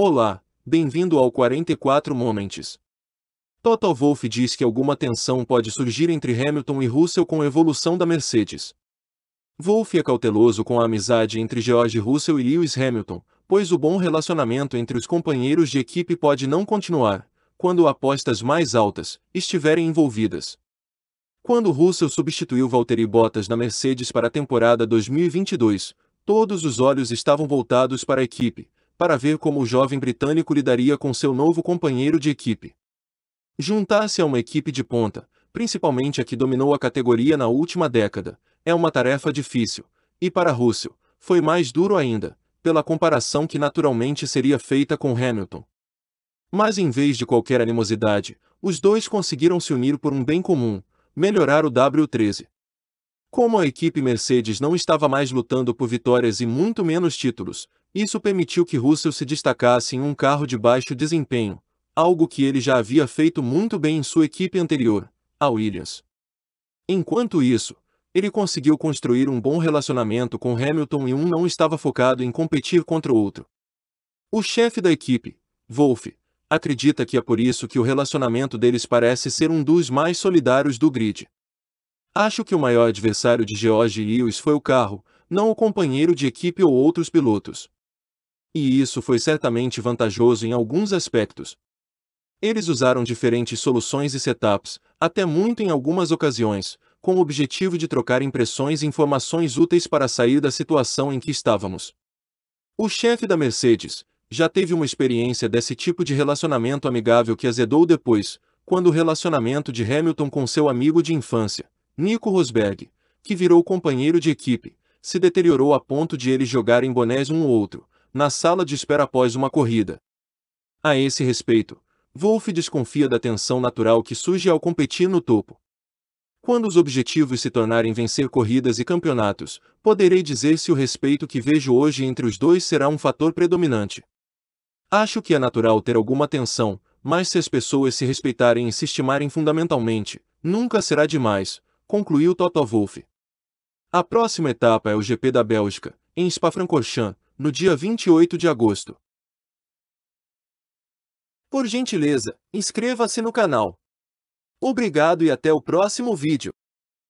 Olá, bem-vindo ao 44 Moments. Total Wolff diz que alguma tensão pode surgir entre Hamilton e Russell com a evolução da Mercedes. Wolff é cauteloso com a amizade entre George Russell e Lewis Hamilton, pois o bom relacionamento entre os companheiros de equipe pode não continuar, quando apostas mais altas estiverem envolvidas. Quando Russell substituiu Valtteri Bottas na Mercedes para a temporada 2022, todos os olhos estavam voltados para a equipe, para ver como o jovem britânico lidaria com seu novo companheiro de equipe. Juntar-se a uma equipe de ponta, principalmente a que dominou a categoria na última década, é uma tarefa difícil, e para Russell, foi mais duro ainda, pela comparação que naturalmente seria feita com Hamilton. Mas em vez de qualquer animosidade, os dois conseguiram se unir por um bem comum, melhorar o W13. Como a equipe Mercedes não estava mais lutando por vitórias e muito menos títulos, isso permitiu que Russell se destacasse em um carro de baixo desempenho, algo que ele já havia feito muito bem em sua equipe anterior, a Williams. Enquanto isso, ele conseguiu construir um bom relacionamento com Hamilton e um não estava focado em competir contra o outro. O chefe da equipe, Wolff, acredita que é por isso que o relacionamento deles parece ser um dos mais solidários do grid. Acho que o maior adversário de George Lewis foi o carro, não o companheiro de equipe ou outros pilotos. E isso foi certamente vantajoso em alguns aspectos. Eles usaram diferentes soluções e setups, até muito em algumas ocasiões, com o objetivo de trocar impressões e informações úteis para sair da situação em que estávamos. O chefe da Mercedes já teve uma experiência desse tipo de relacionamento amigável que azedou depois, quando o relacionamento de Hamilton com seu amigo de infância, Nico Rosberg, que virou companheiro de equipe, se deteriorou a ponto de eles jogarem bonés um ou outro, na sala de espera após uma corrida. A esse respeito, Wolff desconfia da tensão natural que surge ao competir no topo. Quando os objetivos se tornarem vencer corridas e campeonatos, poderei dizer se o respeito que vejo hoje entre os dois será um fator predominante. Acho que é natural ter alguma tensão, mas se as pessoas se respeitarem e se estimarem fundamentalmente, nunca será demais, concluiu Toto Wolff. A próxima etapa é o GP da Bélgica, em Spa-Francorchamps, no dia 28 de agosto. Por gentileza, inscreva-se no canal. Obrigado e até o próximo vídeo.